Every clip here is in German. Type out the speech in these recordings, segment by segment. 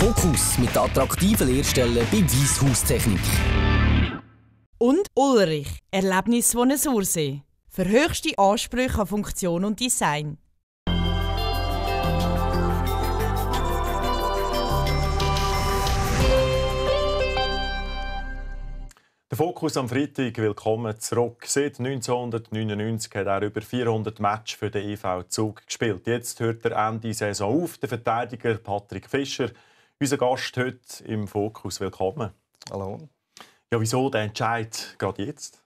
Fokus mit attraktiven Lehrstellen bei Wieshaustechnik. Und Ulrich, Erlebnis von Ursee. Für höchste Ansprüche an Funktion und Design. Der Fokus am Freitag, willkommen zurück. Seit 1999 hat er über 400 Matches für den EV Zug gespielt. Jetzt hört er Ende Saison auf. Der Verteidiger Patrick Fischer unser Gast heute im Fokus. Willkommen. Hallo. Ja, wieso der Entscheid gerade jetzt?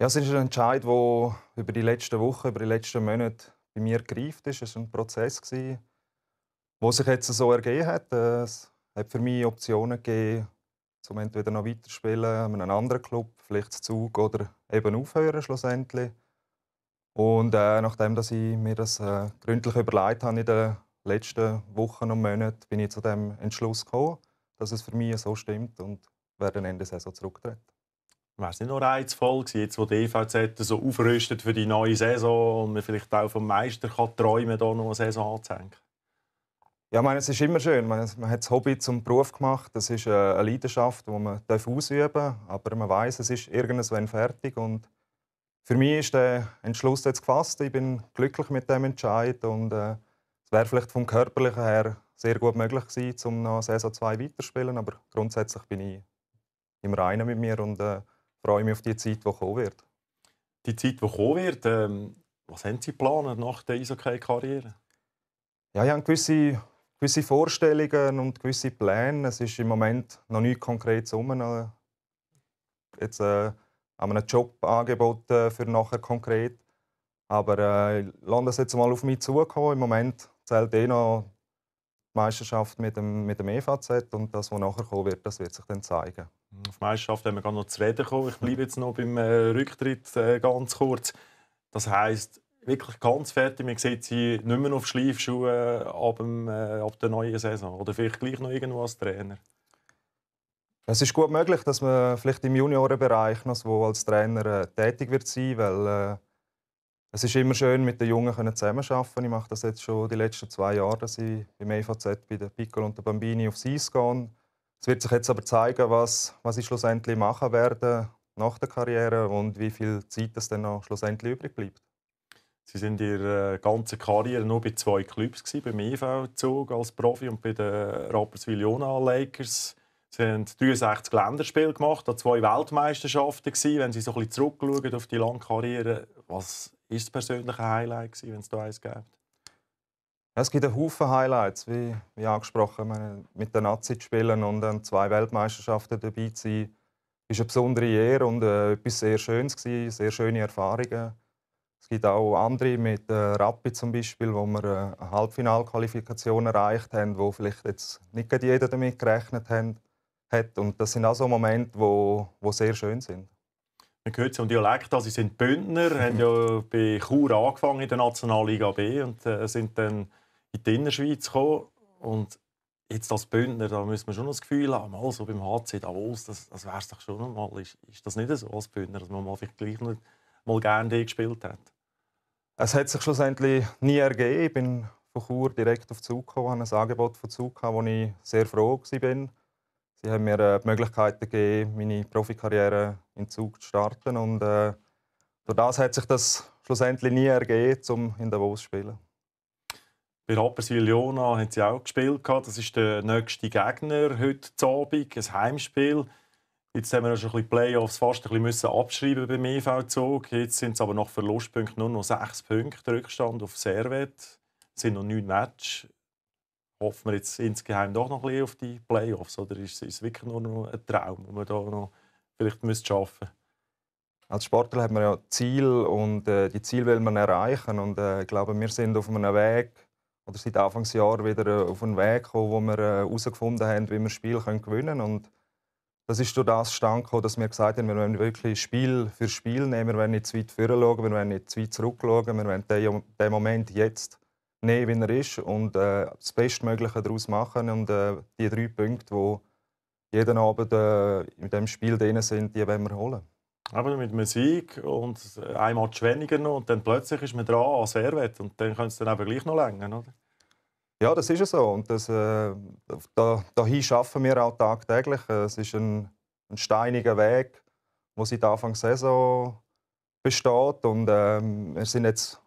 Ja, es ist ein Entscheid, der über die letzten Wochen, über die letzten Monate bei mir gereift ist. Es war ein Prozess, der sich jetzt so ergeben hat. Es hat für mich Optionen gegeben, zum entweder noch weiterspielen mit einem anderen Club, vielleicht Zug oder eben aufhören schlussendlich. Und äh, nachdem dass ich mir das äh, gründlich überlegt habe in den letzten Wochen und Monaten bin ich zu dem Entschluss gekommen, dass es für mich so stimmt und werde Ende der Saison zurücktreten. Wäre es nicht noch reizvoll gewesen, jetzt wo die EVZ so aufrüstet für die neue Saison und man vielleicht auch vom Meister kann träumen kann, noch eine Saison anzuhängen? Ja, ich meine, es ist immer schön. Man, man hat das Hobby zum Beruf gemacht. Das ist äh, eine Leidenschaft, die man ausüben darf. Aber man weiß, es ist irgendwann fertig. Und für mich ist der Entschluss jetzt gefasst. Ich bin glücklich mit dem Entscheid und äh, wäre vielleicht vom Körperlichen her sehr gut möglich gewesen, um noch Saison 2 weiterzuspielen. Aber grundsätzlich bin ich im Reinen mit mir und äh, freue mich auf die Zeit, die kommen wird. Die Zeit, die kommen wird, ähm, was haben Sie geplant nach der Eishockey-Karriere? Ja, ich habe gewisse, gewisse Vorstellungen und gewisse Pläne. Es ist im Moment noch nichts konkret um. Äh, jetzt äh, haben wir ein Jobangebot äh, für nachher konkret. Aber äh, ich lasse das jetzt mal auf mich zukommen. Im Moment zählt eh noch die Meisterschaft mit dem, mit dem EVZ und das, was nachher kommen wird, das wird sich dann zeigen. Auf Meisterschaft haben wir gerade noch zu reden kommen. Ich bleibe jetzt noch beim äh, Rücktritt äh, ganz kurz. Das heisst, wirklich ganz fertig. Man sieht sie nicht mehr auf Schleifschuhe äh, ab, dem, äh, ab der neuen Saison oder vielleicht gleich noch irgendwo als Trainer. Es ist gut möglich, dass man vielleicht im Juniorenbereich noch so als Trainer äh, tätig wird sein, weil äh, es ist immer schön, mit den Jungen zusammenzuarbeiten. Ich mache das jetzt schon die letzten zwei Jahre, dass ich beim EVZ bei den Piccolo und den Bambini aufs Eis gehe. Es wird sich jetzt aber zeigen, was, was ich schlussendlich machen werde nach der Karriere und wie viel Zeit es dann noch schlussendlich übrig bleibt. Sie sind Ihre äh, ganze Karriere nur bei zwei Clubs beim EV Zug als Profi und bei den Rapperswil-Jona Lakers. Sie haben 63 Länderspiele gemacht, an zwei Weltmeisterschaften gewesen. Wenn Sie so ein bisschen zurückschauen auf die lange Karriere, was war das persönliche Highlight gewesen, wenn es da eins gibt? Es gibt einen Haufen Highlights, wie, wie angesprochen, meine, mit den Nazi zu spielen und dann zwei Weltmeisterschaften dabei zu sein, war eine besondere Ehre und äh, etwas sehr Schönes gewesen, sehr schöne Erfahrungen. Es gibt auch andere mit äh, Rappi zum Beispiel, wo wir äh, eine Halbfinalqualifikation erreicht haben, wo vielleicht jetzt nicht jeder damit gerechnet hat hat. Und das sind auch so Momente, wo, wo sehr schön sind. Man hört zum Dialekt, also sie sind Bündner, haben ja bei Chur angefangen in der Nationalliga B und äh, sind dann in die Innerschweiz gekommen. Und jetzt als Bündner, da müssen wir schon das Gefühl haben, also beim HC Davos, das, das wäre es doch schon mal. Ist, ist das nicht so als Bündner, dass man mal vielleicht gleich nicht mal gerne die gespielt hat? Es hat sich schlussendlich nie ergeben. Ich bin von Chur direkt auf Zug gekommen, habe ein Angebot von Zug gehabt, wo ich sehr froh war. Die haben mir äh, die Möglichkeit gegeben, meine Profikarriere in Zug zu starten. Und äh, durch das hat sich das schlussendlich nie ergeben, um in Davos zu spielen. Bei Rapperswil Jona haben sie auch gespielt. Das ist der nächste Gegner heute Abend, ein Heimspiel. Jetzt haben wir ja schon ein bisschen Playoffs fast ein bisschen abschreiben beim EV Zug. Jetzt sind es aber nach Verlustpunkten nur noch sechs Punkte Rückstand auf Servet. Es sind noch neun Matches hoffen wir jetzt insgeheim doch noch ein bisschen auf die Playoffs? Oder ist es wirklich nur noch ein Traum, den wir da noch vielleicht müsste schaffen Als Sportler hat man ja Ziel und äh, die Ziel will man erreichen. Und äh, ich glaube, wir sind auf einem Weg, oder seit Anfangsjahr wieder äh, auf einen Weg gekommen, wo wir äh, herausgefunden haben, wie wir Spiel können gewinnen können. Und das ist durch das stand dass wir gesagt haben, wir wollen wirklich Spiel für Spiel nehmen. Wir wollen nicht zu weit vorne schauen, wir wollen nicht zu weit zurück schauen. Wir wollen den Moment jetzt nehmen, wie er ist und äh, das Bestmögliche daraus machen. Und äh, die drei Punkte, die jeden Abend äh, in diesem Spiel drin sind, die wollen wir holen. Aber mit einem Sieg und äh, einmal Match weniger noch und dann plötzlich ist man dran an Servet und dann können es dann eben gleich noch länger, oder? Ja, das ist ja so und das, äh, da, dahin schaffen wir auch tagtäglich. Es ist ein, ein steiniger Weg, der seit Anfang der Saison besteht und ähm, wir sind jetzt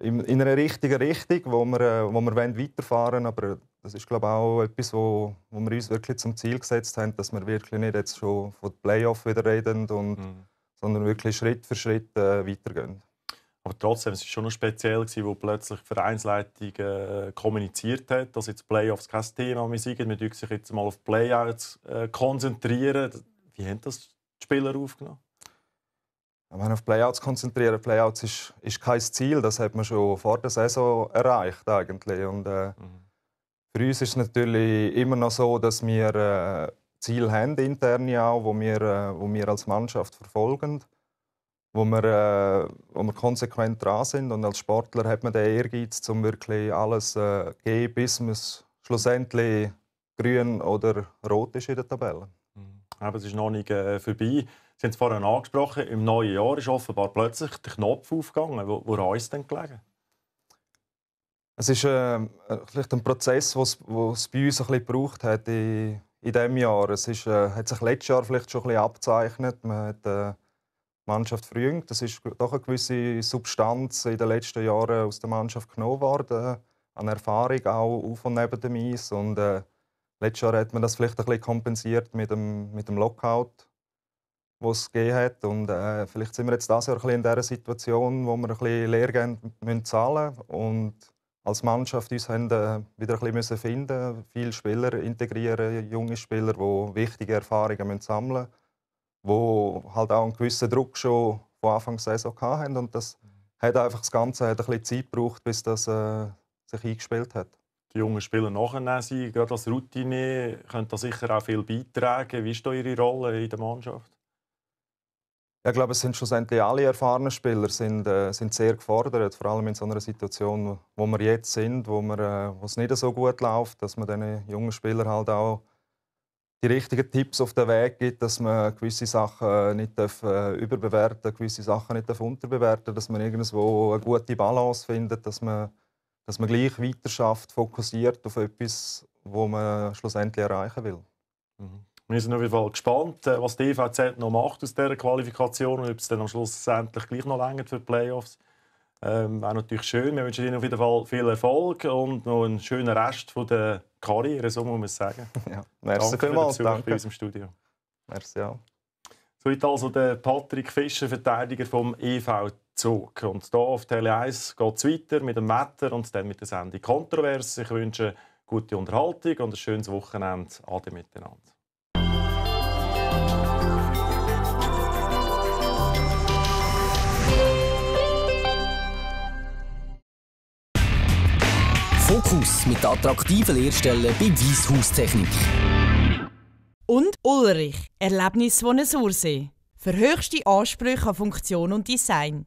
in, in einer richtigen Richtung, wo wir, äh, wo wir weiterfahren wollen. Aber das ist glaube ich, auch etwas, wo, wo wir uns wirklich zum Ziel gesetzt haben, dass wir wirklich nicht jetzt schon von den Playoffs wieder reden, und, mhm. sondern wirklich Schritt für Schritt äh, weitergehen. Aber trotzdem, es war schon noch speziell, gewesen, wo plötzlich die Vereinsleitung äh, kommuniziert hat, dass jetzt Playoffs kein Thema mehr sind. Wir sich jetzt mal auf Playouts äh, konzentrieren. Wie haben das die Spieler aufgenommen? Wenn auf Playouts konzentrieren, Playouts ist, ist kein Ziel, das hat man schon vor der Saison erreicht eigentlich. Und, äh, mhm. Für uns ist es natürlich immer noch so, dass wir äh, Ziel haben, intern auch, wo wir, äh, wo wir als Mannschaft verfolgen, wo wir, äh, wo wir konsequent dran sind. Und als Sportler hat man den Ehrgeiz, um wirklich alles zu äh, geben, bis man schlussendlich grün oder rot ist in der Tabelle. Aber es ist noch nicht äh, vorbei. Sie haben es vorhin angesprochen, im neuen Jahr ist offenbar plötzlich der Knopf aufgegangen. Wo, woran ist es denn gelegen? Es ist ähm, äh, vielleicht ein Prozess, was es bei uns ein bisschen gebraucht hat in, in diesem Jahr. Es ist, äh, hat sich letztes Jahr vielleicht schon ein bisschen abzeichnet. Man hat äh, die Mannschaft früh, Es ist doch eine gewisse Substanz in den letzten Jahren aus der Mannschaft genommen worden, äh, an Erfahrung auch auf und neben dem Eis. Und, äh, Letztes Jahr hat man das vielleicht ein bisschen kompensiert mit dem, mit dem Lockout, was es gegeben hat. Und, äh, vielleicht sind wir jetzt dieses Jahr ein bisschen in dieser Situation, wo wir ein bisschen Lehrgeld zahlen müssen. Und als Mannschaft uns haben, äh, wieder ein bisschen müssen finden Viele Spieler integrieren, junge Spieler, die wichtige Erfahrungen müssen sammeln müssen, die halt auch einen gewissen Druck schon von Anfang der Saison hatten. Und das mhm. hat einfach das Ganze hat ein bisschen Zeit gebraucht, bis das äh, sich eingespielt hat die jungen Spieler nachher sein. Gerade als Routine könnte da sicher auch viel beitragen. Wie ist da Ihre Rolle in der Mannschaft? ich glaube, es sind schlussendlich alle erfahrenen Spieler sind, äh, sind sehr gefordert, vor allem in so einer Situation, wo wir jetzt sind, wo, wir, äh, es nicht so gut läuft, dass man diesen jungen Spielern halt auch die richtigen Tipps auf den Weg gibt, dass man gewisse Sachen äh, nicht darf, äh, überbewerten gewisse Sachen nicht darf unterbewerten dass man irgendwo eine gute Balance findet, dass man dass man gleich weiter schafft, fokussiert auf etwas, wo man schlussendlich erreichen will. Mhm. Wir sind auf jeden Fall gespannt, äh, was die EVZ noch macht aus dieser Qualifikation und ob es dann am Schluss endlich gleich noch länger für die Playoffs. Ähm, wäre natürlich schön. Wir wünschen Ihnen auf jeden Fall viel Erfolg und noch einen schönen Rest von der Karriere, so muss man sagen. Ja, merci danke vielmals. Für den danke. bei uns im Studio. Merci Ja. Soweit also der Patrick Fischer, Verteidiger vom EVZ zurück. Und hier auf Tele 1 geht es weiter mit dem Wetter und dann mit der Sendung Kontrovers. Ich wünsche gute Unterhaltung und ein schönes Wochenende. Ade miteinander. Fokus mit der attraktiven Lehrstellen bei Wieshaustechnik. Und Ulrich, Erlebnis von Ursee. Für höchste Ansprüche an Funktion und Design.